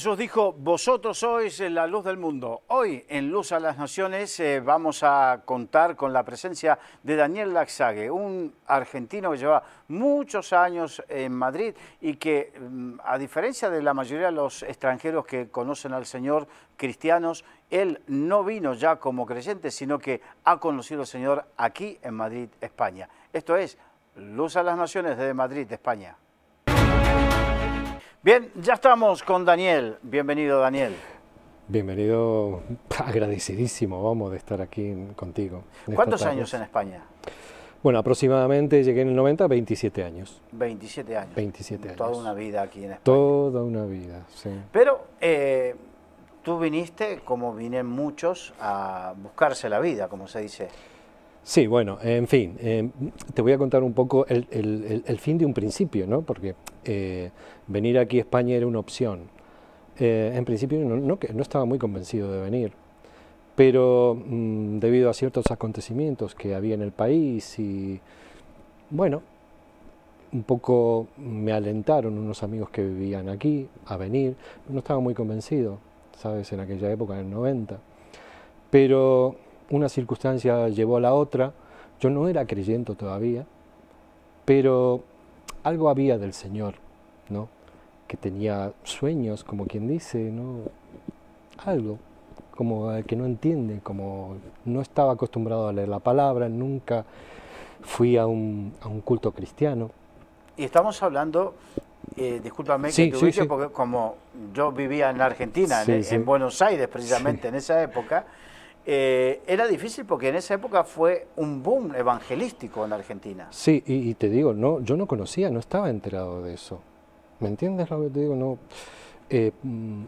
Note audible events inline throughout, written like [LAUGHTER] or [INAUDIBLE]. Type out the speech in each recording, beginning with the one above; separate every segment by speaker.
Speaker 1: Jesús dijo, vosotros sois la luz del mundo. Hoy en Luz a las Naciones eh, vamos a contar con la presencia de Daniel Laxague, un argentino que lleva muchos años en Madrid y que, mm, a diferencia de la mayoría de los extranjeros que conocen al Señor, cristianos, él no vino ya como creyente, sino que ha conocido al Señor aquí en Madrid, España. Esto es Luz a las Naciones desde Madrid, España. Bien, ya estamos con Daniel. Bienvenido, Daniel.
Speaker 2: Bienvenido, [LAUGHS] agradecidísimo, vamos, de estar aquí contigo. ¿Cuántos años en España? Bueno, aproximadamente llegué en el 90, 27 años.
Speaker 1: 27 años. 27 años. Toda una vida aquí en España.
Speaker 2: Toda una vida, sí.
Speaker 1: Pero eh, tú viniste, como vienen muchos, a buscarse la vida, como se dice.
Speaker 2: Sí, bueno, en fin, em, te voy a contar un poco el, fin de un principio, ¿no? Porque eh, venir aquí a España era una opción. Eh, en principio no, estaba muy convencido de venir, pero mm, debido a ciertos acontecimientos que había en el país y, bueno, un poco me alentaron unos amigos que vivían aquí a venir. No estaba muy convencido, ¿sabes? En aquella época, en el 90. Pero una circunstancia llevó a la otra, yo no era creyente todavía, pero algo había del Señor, ¿no? que tenía sueños, como quien dice, ¿no? algo, como eh, que no entiende, como no estaba acostumbrado a leer la palabra, nunca fui a un, culto cristiano.
Speaker 1: Y estamos hablando, eh, discúlpame que porque como yo vivía en la Argentina, en, Buenos Aires precisamente en esa época, eh, era difícil porque en esa época fue un boom evangelístico en la Argentina.
Speaker 2: Sí, y, te digo, no, yo no conocía, no estaba enterado de eso. ¿Me entiendes lo que te digo? No. Eh, mm,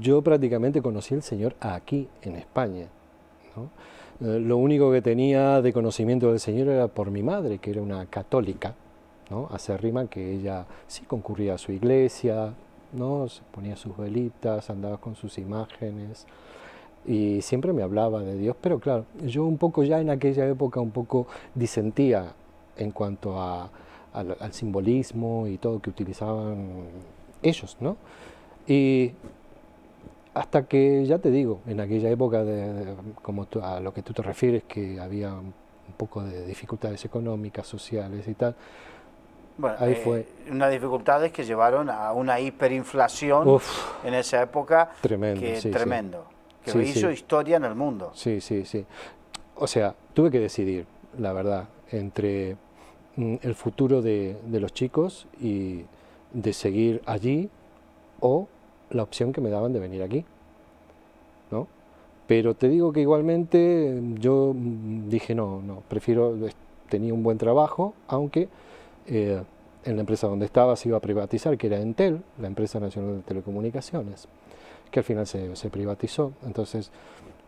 Speaker 2: yo prácticamente conocí al Señor aquí, en España. ¿no? Eh, lo único que tenía de conocimiento del Señor era por mi madre, que era una católica, ¿no? rima que ella sí concurría a su iglesia, ¿no? Se ponía sus velitas, andaba con sus imágenes y siempre me hablaba de Dios, pero claro, yo un poco ya en aquella época un poco disentía en cuanto a, al, simbolismo y todo que utilizaban ellos, ¿no? Y hasta que, ya te digo, en aquella época, de, como a lo que tú te refieres, que había un poco de dificultades económicas, sociales y tal, bueno, Ahí eh, fue.
Speaker 1: unas dificultades que llevaron a una hiperinflación en esa época.
Speaker 2: Tremendo. tremendo que sí, hizo
Speaker 1: historia en el mundo.
Speaker 2: Sí, sí, sí. O sea, tuve que decidir, la verdad, entre mm, el futuro de, los chicos y de seguir allí o la opción que me daban de venir aquí. ¿no? Pero te digo que igualmente yo mm, dije, no, no, prefiero, tenía un buen trabajo, aunque eh, en la empresa donde estaba se iba a privatizar, que era Entel, la empresa nacional de telecomunicaciones que al final se, privatizó. Entonces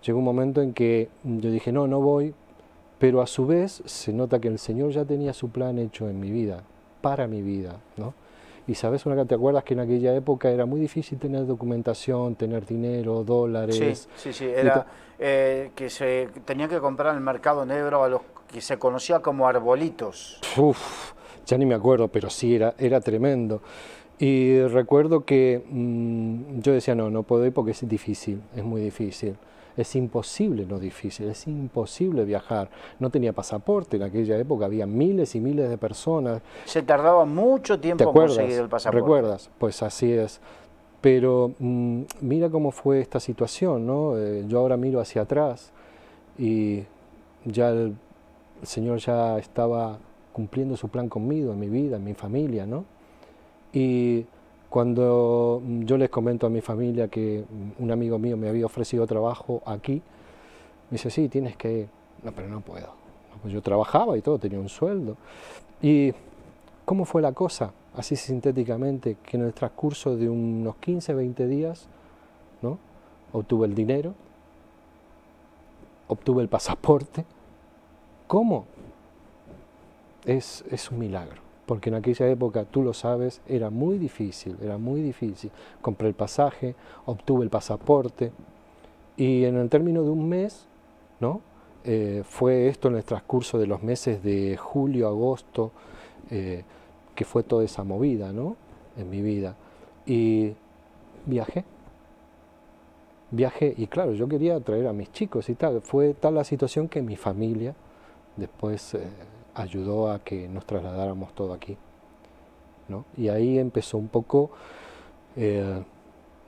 Speaker 2: llegó un momento en que yo dije, no, no voy, pero a su vez se nota que el Señor ya tenía su plan hecho en mi vida, para mi vida, ¿no? Y sabes una que te acuerdas que en aquella época era muy difícil tener documentación, tener dinero, dólares. Sí,
Speaker 1: sí, sí. Era eh, que se tenía que comprar en el mercado negro a los que se conocía como arbolitos.
Speaker 2: Uf, ya ni me acuerdo, pero sí era, era tremendo. Y recuerdo que mm, yo decía, no, no puedo ir porque es difícil, es muy difícil. Es imposible, no difícil, es imposible viajar. No tenía pasaporte en aquella época, había miles y miles de personas.
Speaker 1: Se tardaba mucho tiempo en conseguir el pasaporte. ¿Recuerdas?
Speaker 2: Pues así es. Pero mm, mira cómo fue esta situación, ¿no? Eh, yo ahora miro hacia atrás y ya el Señor ya estaba cumpliendo su plan conmigo, en mi vida, en mi familia, ¿no? Y cuando mm, yo les comento a mi familia que mm, un amigo mío me había ofrecido trabajo aquí, me dice, sí, tienes que No, pero no puedo. Pues yo trabajaba y todo, tenía un sueldo. ¿Y cómo fue la cosa? Así sintéticamente, que en el transcurso de unos 15, 20 días, ¿no? Obtuve el dinero, obtuve el pasaporte. ¿Cómo? es un milagro porque en aquella época, tú lo sabes, era muy difícil, era muy difícil. Compré el pasaje, obtuve el pasaporte y en el término de un mes, ¿no? Eh, fue esto en el transcurso de los meses de julio, agosto, eh, que fue toda esa movida, ¿no? En mi vida. Y viajé. Viajé, y claro, yo quería traer a mis chicos y tal. Fue tal la situación que mi familia, después eh, ayudó a que nos trasladáramos todo aquí. ¿no? Y ahí empezó un poco eh,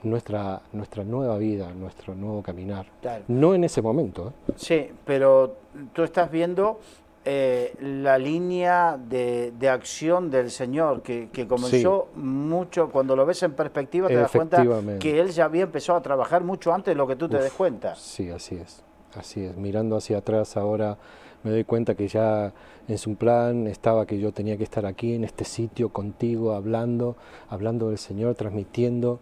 Speaker 2: nuestra, nuestra nueva vida, nuestro nuevo caminar. No en ese momento.
Speaker 1: ¿eh? Sí, pero tú estás viendo eh, la línea de, acción del Señor, que, comenzó mucho, cuando lo ves en perspectiva, te das cuenta que Él ya había empezado a trabajar mucho antes de lo que tú te des cuenta.
Speaker 2: Sí, así es, así es. Mirando hacia atrás ahora me doy cuenta que ya en su plan estaba que yo tenía que estar aquí, en este sitio, contigo, hablando, hablando del Señor, transmitiendo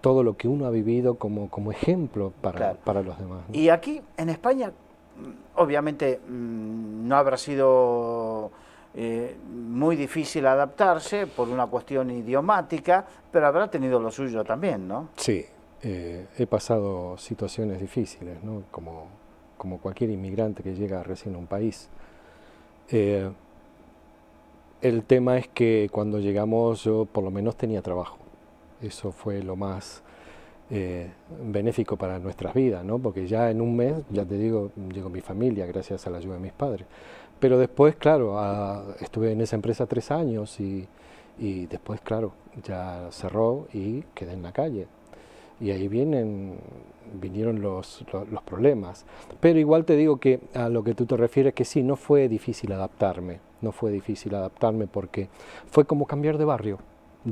Speaker 2: todo lo que uno ha vivido como, como ejemplo para, para los demás.
Speaker 1: Y aquí, en España, mm, obviamente mm, no habrá sido eh, muy difícil adaptarse por una cuestión idiomática, pero habrá tenido lo suyo también, ¿no?
Speaker 2: Sí, eh, he pasado situaciones difíciles, ¿no? Como como cualquier inmigrante que llega recién a un país. Eh, el tema es que cuando llegamos yo por lo menos tenía trabajo. Eso fue lo más eh, benéfico para nuestras vidas, ¿no? porque ya en un mes, ya te digo, llegó mi familia gracias a la ayuda de mis padres. Pero después, claro, ah, estuve en esa empresa tres años y después, claro, ya cerró y quedé en la calle y ahí vienen vinieron los, los, los, problemas. Pero igual te digo que a lo que tú te refieres, que sí, no fue difícil adaptarme, no fue difícil adaptarme porque fue como cambiar de barrio.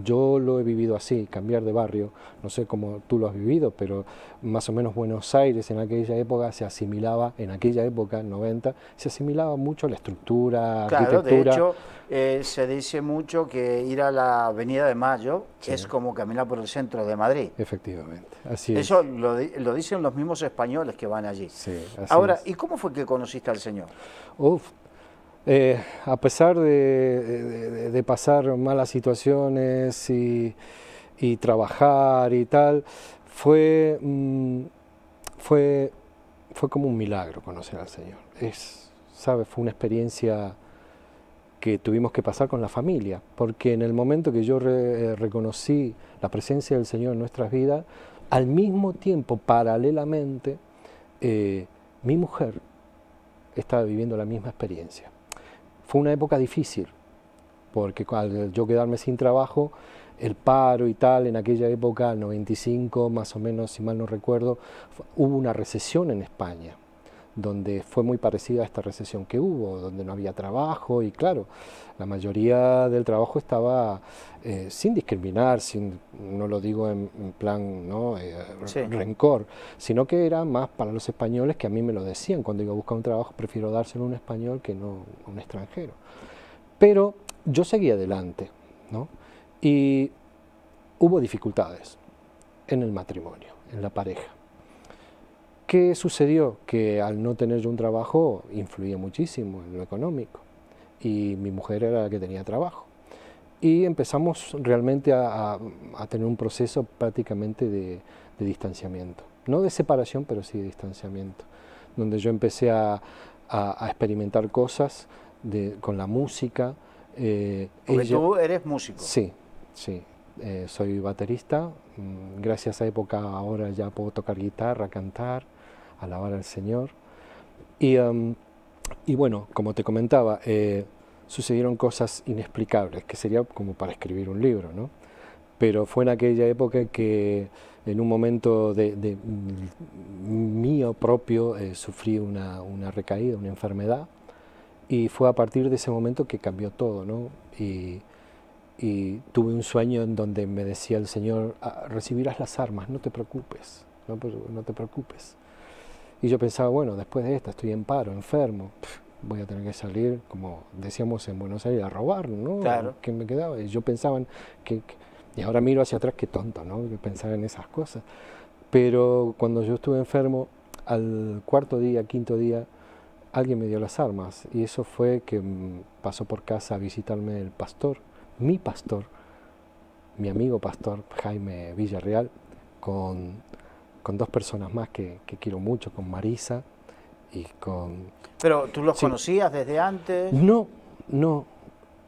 Speaker 2: Yo lo he vivido así, cambiar de barrio, no sé cómo tú lo has vivido, pero más o menos Buenos Aires en aquella época se asimilaba, en aquella época, 90, se asimilaba mucho la estructura, claro, De hecho,
Speaker 1: eh, se dice mucho que ir a la Avenida de Mayo es como caminar por el centro de Madrid.
Speaker 2: Efectivamente, así Eso
Speaker 1: lo, lo, dicen los mismos españoles que van allí. Ahora, ¿y cómo fue que conociste al
Speaker 2: Señor? Uf, eh, a pesar de, pasar malas situaciones y, trabajar y tal, fue, mm, fue, fue como un milagro conocer al Señor. Es, ¿sabe? Fue una experiencia que tuvimos que pasar con la familia, porque en el momento que yo eh, reconocí la presencia del Señor en nuestras vidas, al mismo tiempo, paralelamente, eh, mi mujer estaba viviendo la misma experiencia. Fue una época difícil, porque al yo quedarme sin trabajo, el paro y tal, en aquella época, el 95 más o menos, si mal no recuerdo, hubo una recesión en España donde fue muy parecida a esta recesión que hubo, donde no había trabajo y claro, la mayoría del trabajo estaba eh, sin discriminar, sin, no lo digo en, plan ¿no? Eh, rencor, sino que era más para los españoles que a mí me lo decían, cuando iba a buscar un trabajo prefiero dárselo a un español que no a un extranjero. Pero yo seguí adelante ¿no? y hubo dificultades en el matrimonio, en la pareja. ¿Qué sucedió? Que al no tener yo un trabajo influía muchísimo en lo económico y mi mujer era la que tenía trabajo. Y empezamos realmente a, tener un proceso prácticamente de, distanciamiento. No de separación, pero sí de distanciamiento. Donde yo empecé a, experimentar cosas con la música. Eh, Porque tú eres músico. Sí, sí. Eh, soy baterista. Mm, gracias a época ahora ya puedo tocar guitarra, cantar alabar al Señor. Um, y, bueno, como te comentaba, eh, sucedieron cosas inexplicables, que sería como para escribir un libro, ¿no? Pero fue en aquella época que en un momento de, mm, mío propio eh, sufrí una, recaída, una enfermedad, y fue a partir de ese momento que cambió todo, ¿no? Y, y tuve un sueño en donde me decía el Señor, ah, recibirás las armas, no te preocupes, no, no te preocupes. Y yo pensaba, bueno, después de esta estoy en paro, enfermo, voy a tener que salir, como decíamos en Buenos Aires, a robar, ¿no? Claro. ¿Qué me quedaba? Y yo pensaba que, y ahora miro hacia atrás, qué tonto, ¿no? pensar en esas cosas. Pero cuando yo estuve enfermo, al cuarto día, quinto día, alguien me dio las armas. Y eso fue que mm, pasó por casa a visitarme el pastor, mi pastor, mi amigo pastor Jaime Villarreal, con con dos personas más que, quiero mucho, con Marisa y con...
Speaker 1: ¿Pero tú los conocías desde antes? No,
Speaker 2: no,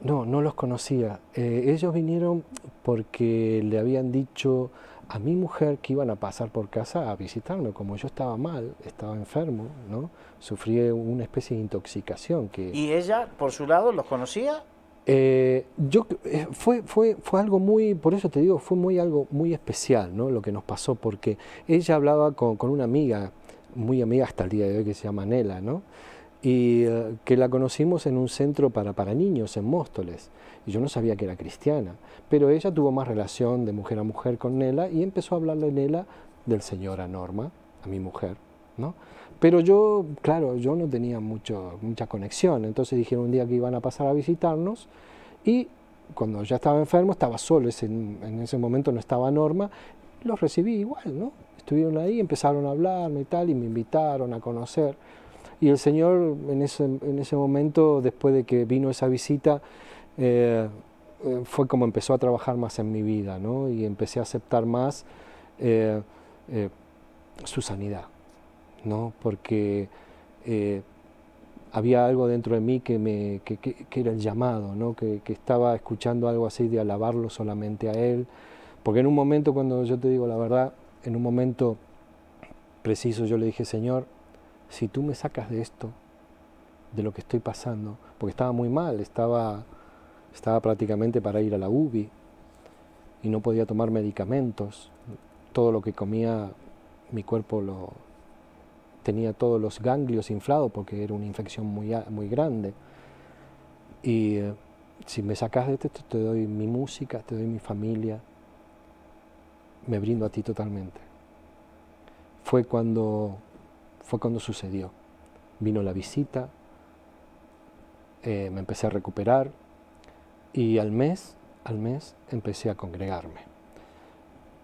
Speaker 2: no, no los conocía. Eh, ellos vinieron porque le habían dicho a mi mujer que iban a pasar por casa a visitarme, como yo estaba mal, estaba enfermo, ¿no? Sufrí una especie de intoxicación que...
Speaker 1: ¿Y ella, por su lado, los conocía?
Speaker 2: Eh, yo, eh, fue, fue, fue algo muy, por eso te digo, fue muy algo muy especial ¿no? lo que nos pasó, porque ella hablaba con, una amiga, muy amiga hasta el día de hoy, que se llama Nela, ¿no? y eh, que la conocimos en un centro para, para niños en Móstoles. Y yo no sabía que era cristiana, pero ella tuvo más relación de mujer a mujer con Nela y empezó a hablarle Nela del Señor a Norma, a mi mujer. ¿no? Pero yo, claro, yo no tenía mucha conexión, entonces dijeron un día que iban a pasar a visitarnos y cuando ya estaba enfermo, estaba solo, en ese momento no estaba Norma, los recibí igual, ¿no? Estuvieron ahí, empezaron a hablarme y tal, y me invitaron a conocer. Y el Señor en ese, en momento, después de que vino esa visita, eh, eh, fue como empezó a trabajar más en mi vida, ¿no? Y empecé a aceptar más eh, su sanidad. ¿no? porque eh, había algo dentro de mí que, me, que, era el llamado, ¿no? que, estaba escuchando algo así de alabarlo solamente a Él, porque en un momento, cuando yo te digo la verdad, en un momento preciso yo le dije, Señor, si tú me sacas de esto, de lo que estoy pasando, porque estaba muy mal, estaba, estaba prácticamente para ir a la UBI y no podía tomar medicamentos, todo lo que comía mi cuerpo lo, tenía todos los ganglios inflados porque era una infección muy, muy grande. Y eh, si me sacas de esto, te doy mi música, te doy mi familia, me brindo a ti totalmente. Fue cuando, fue cuando sucedió. Vino la visita, eh, me empecé a recuperar y al mes, al mes empecé a congregarme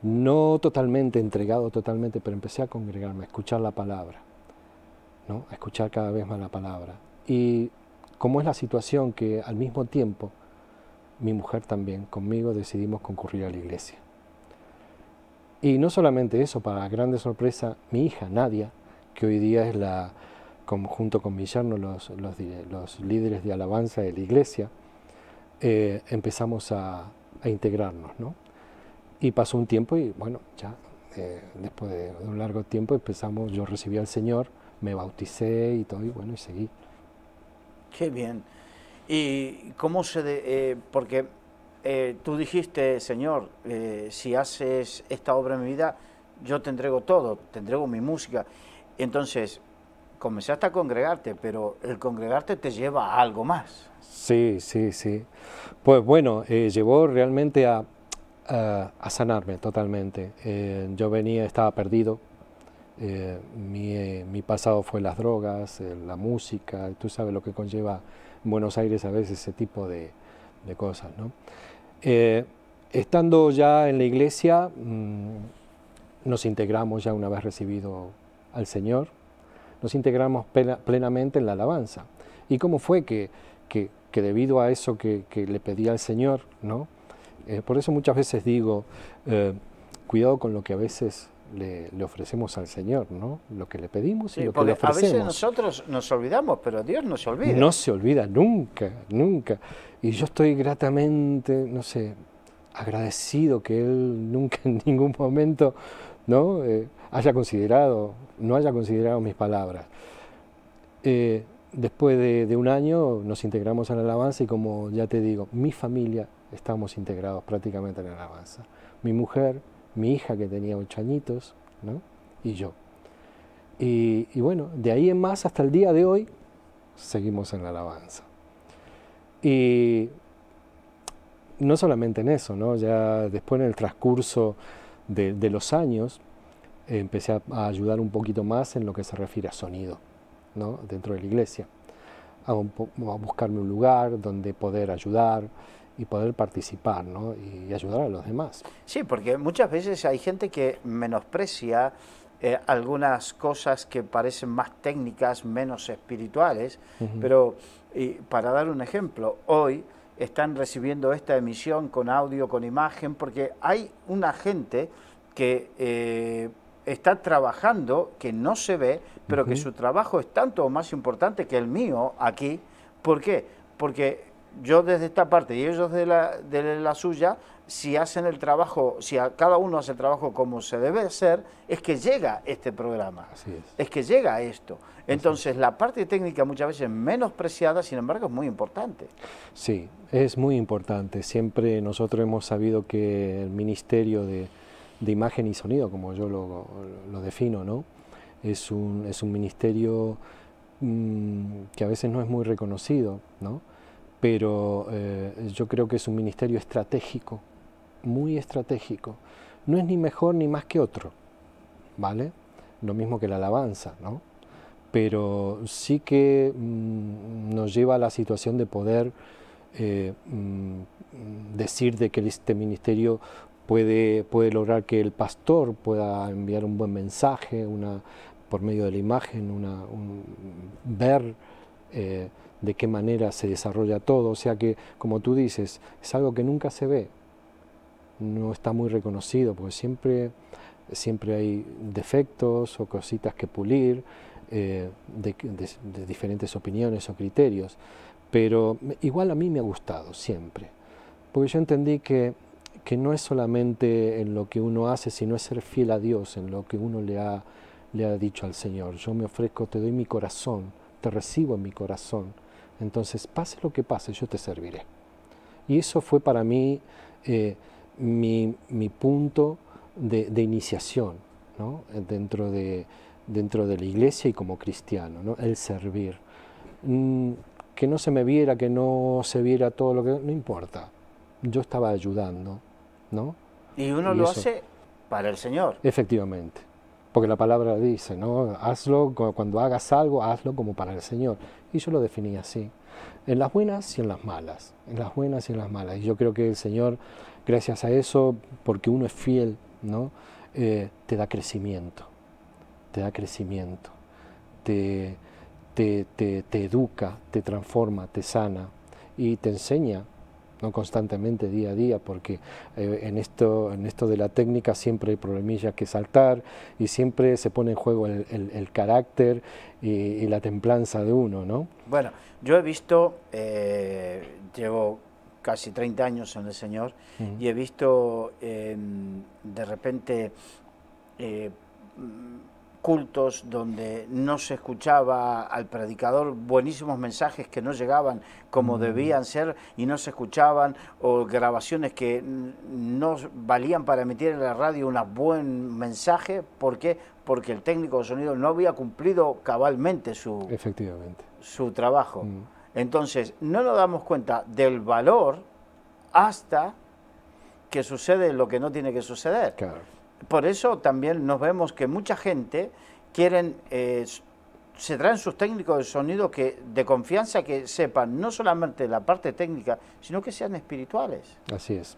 Speaker 2: no totalmente entregado totalmente, pero empecé a congregarme, a escuchar la palabra a escuchar cada vez más la palabra. Y cómo es la situación que al mismo tiempo mi mujer también conmigo decidimos concurrir a la iglesia. Y no solamente eso, para grande sorpresa, mi hija Nadia, que hoy día es la, junto con mi yerno, los, los, líderes de alabanza de la iglesia, eh, empezamos a, integrarnos. Y pasó un tiempo y bueno, ya eh, después de un largo tiempo empezamos, yo recibí al Señor me bauticé y todo, y bueno, y seguí.
Speaker 1: Qué bien. ¿Y cómo se.? Eh, porque eh, tú dijiste, Señor, eh, si haces esta obra en mi vida, yo te entrego todo, te entrego mi música. Entonces, comenzaste a congregarte, pero el congregarte te lleva a algo más.
Speaker 2: Sí, sí, sí. Pues bueno, llevó realmente a, sanarme totalmente. yo venía, estaba perdido, eh, eh, mi, pasado fue las drogas, eh, la música, tú sabes lo que conlleva Buenos Aires a veces ese tipo de, cosas. estando ya en la iglesia, mm, nos integramos ya una vez recibido al Señor, nos integramos plenamente en la alabanza. ¿Y cómo fue que, que, debido a eso que, que, le pedí al Señor, ¿no? por eso muchas veces digo, cuidado con lo que a veces le, ofrecemos al Señor, ¿no? Lo que le pedimos y lo que le ofrecemos. A veces
Speaker 1: nosotros nos olvidamos, pero Dios no se olvida. No se
Speaker 2: olvida nunca, nunca. Y yo estoy gratamente, no sé, agradecido que Él nunca en ningún momento, ¿no? Eh, haya considerado, no haya considerado mis palabras. Eh, después de, de, un año nos integramos en la alabanza y como ya te digo, mi familia estamos integrados prácticamente en la alabanza. Mi mujer, mi hija que tenía ocho añitos, y yo. Y, bueno, de ahí en más hasta el día de hoy seguimos en la alabanza. Y no solamente en eso, ¿no? ya después en el transcurso de, los años empecé a, ayudar un poquito más en lo que se refiere a sonido ¿no? dentro de la iglesia, a buscarme un lugar donde poder ayudar, y poder participar ¿no? y ayudar a los demás.
Speaker 1: Sí, porque muchas veces hay gente que menosprecia eh, algunas cosas que parecen más técnicas, menos espirituales, pero para dar un ejemplo, hoy están recibiendo esta emisión con audio, con imagen, porque hay una gente que eh, está trabajando, que no se ve, pero que su trabajo es tanto o más importante que el mío aquí. ¿Por qué? Porque yo desde esta parte y ellos de la, de la suya, si hacen el trabajo, si cada uno hace el trabajo como se debe hacer, es que llega este programa, Así es. es. que llega esto. Entonces, la parte técnica muchas veces menospreciada, sin embargo, es muy importante.
Speaker 2: Sí, es muy importante. Siempre nosotros hemos sabido que el Ministerio de, Imagen y Sonido, como yo lo, defino, ¿no? es, un, es un ministerio mm, que a veces no es muy reconocido, ¿no? pero eh, yo creo que es un ministerio estratégico, muy estratégico. No es ni mejor ni más que otro, ¿vale? Lo mismo que la alabanza, ¿no? Pero sí que mm, nos lleva a la situación de poder eh, mm, decir de que este ministerio puede, puede lograr que el pastor pueda enviar un buen mensaje, una, por medio de la imagen, una, ver... Eh, de qué manera se desarrolla todo, o sea que, como tú dices, es algo que nunca se ve, no está muy reconocido, porque siempre, siempre hay defectos o cositas que pulir eh, de, diferentes opiniones o criterios, pero igual a mí me ha gustado siempre, porque yo entendí que no es solamente en lo que uno hace, sino es ser fiel a Dios, en lo que uno le ha, le ha dicho al Señor. Yo me ofrezco, te doy mi corazón, te recibo en mi corazón. Entonces, pase lo que pase, yo te serviré. Y eso fue para mí eh, mi, punto de, iniciación dentro, de, dentro de la iglesia y como cristiano, ¿no? el servir. Mm, que no se me viera, que no se viera todo lo que... No importa, yo estaba ayudando. ¿no? Y uno lo hace
Speaker 1: para el Señor.
Speaker 2: Efectivamente porque la palabra dice, ¿no? Hazlo, cuando hagas algo, hazlo como para el Señor. Y yo lo definí así, en las buenas y en las malas, en las buenas y en las malas. Y yo creo que el Señor, gracias a eso, porque uno es fiel, ¿no? Eh, te da crecimiento, te da crecimiento, te, te, te educa, te transforma, te sana y te enseña no constantemente día a día, porque eh, en, esto, en esto de la técnica siempre hay problemillas que saltar y siempre se pone en juego el, carácter y, la templanza de uno, ¿no?
Speaker 1: Bueno, yo he visto, eh, llevo casi 30 años en el Señor y he visto em, de repente eh, cultos donde no se escuchaba al predicador, buenísimos mensajes que no llegaban como mm. debían ser y no se escuchaban, o grabaciones que no valían para emitir en la radio un buen mensaje, ¿por qué? Porque el técnico de sonido no había cumplido cabalmente su,
Speaker 2: Efectivamente.
Speaker 1: su trabajo. Mm. Entonces, no nos damos cuenta del valor hasta que sucede lo que no tiene que suceder. Claro por eso también nos vemos que mucha gente quieren, eh, se traen sus técnicos de sonido que, de confianza que sepan no solamente la parte técnica, sino que sean espirituales.
Speaker 2: Así es.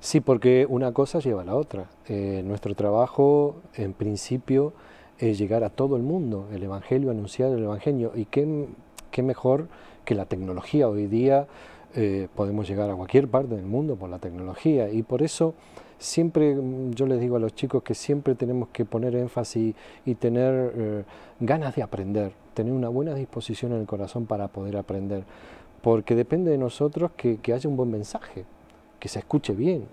Speaker 2: Sí, porque una cosa lleva a la otra. Eh, nuestro trabajo, en principio, es llegar a todo el mundo, el Evangelio, anunciar el Evangelio. Y qué, mejor que la tecnología hoy día. Eh, podemos llegar a cualquier parte del mundo por la tecnología y por eso siempre mm, yo les digo a los chicos que siempre tenemos que poner énfasis y tener eh, ganas de aprender, tener una buena disposición en el corazón para poder aprender, porque depende de nosotros que, haya un buen mensaje, que se escuche bien,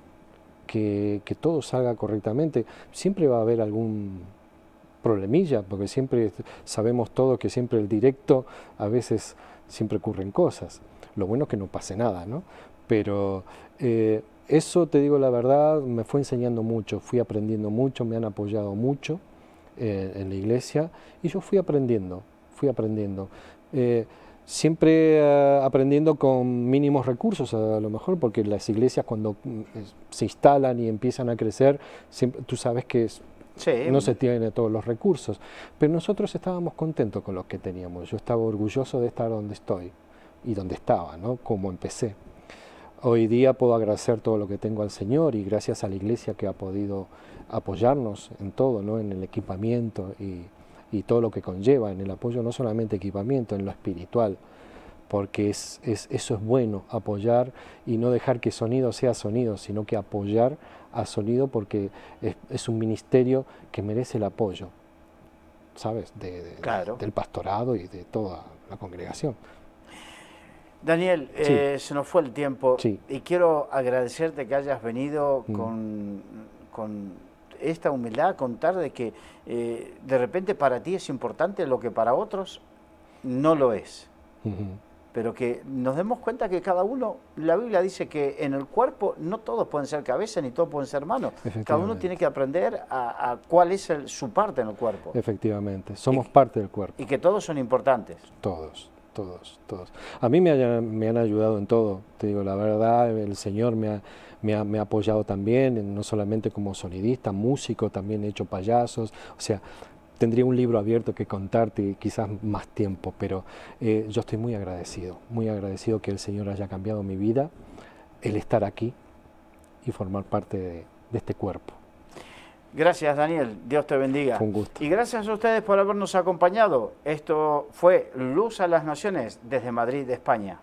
Speaker 2: que, todo salga correctamente. Siempre va a haber algún problemilla, porque siempre sabemos todos que siempre el directo a veces siempre ocurren cosas. Lo bueno es que no pase nada, ¿no? Pero eh, eso, te digo la verdad, me fue enseñando mucho, fui aprendiendo mucho, me han apoyado mucho eh, en la iglesia y yo fui aprendiendo, fui aprendiendo. Eh, siempre eh, aprendiendo con mínimos recursos a lo mejor, porque las iglesias cuando mm, se instalan y empiezan a crecer, siempre, tú sabes que no se tiene todos los recursos, pero nosotros estábamos contentos con lo que teníamos, yo estaba orgulloso de estar donde estoy y donde estaba, ¿no? como empecé. Hoy día puedo agradecer todo lo que tengo al Señor y gracias a la iglesia que ha podido apoyarnos en todo, ¿no? en el equipamiento y, todo lo que conlleva, en el apoyo no solamente equipamiento, en lo espiritual, porque es, eso es bueno, apoyar y no dejar que sonido sea sonido, sino que apoyar a sonido porque es, un ministerio que merece el apoyo, ¿sabes? Del pastorado y de toda la congregación.
Speaker 1: Daniel, eh, se nos fue el tiempo y quiero agradecerte que hayas venido mm. con, esta humildad a contar de que eh, de repente para ti es importante lo que para otros no lo es. Pero que nos demos cuenta que cada uno, la Biblia dice que en el cuerpo no todos pueden ser cabeza ni todos pueden ser manos. Cada uno tiene que aprender a, cuál es su parte en el cuerpo.
Speaker 2: Efectivamente, somos parte del cuerpo.
Speaker 1: Y que todos son importantes.
Speaker 2: Todos todos, todos. A mí me, han ayudado en todo, te digo, la verdad, el Señor me ha, apoyado también, no solamente como sonidista, músico, también he hecho payasos, o sea, tendría un libro abierto que contarte quizás más tiempo, pero eh, yo estoy muy agradecido, muy agradecido que el Señor haya cambiado mi vida, el estar aquí y formar parte de este cuerpo.
Speaker 1: Gracias, Daniel. Dios te bendiga. un gusto. Y gracias a ustedes por habernos acompañado. Esto fue Luz a las Naciones desde Madrid, España.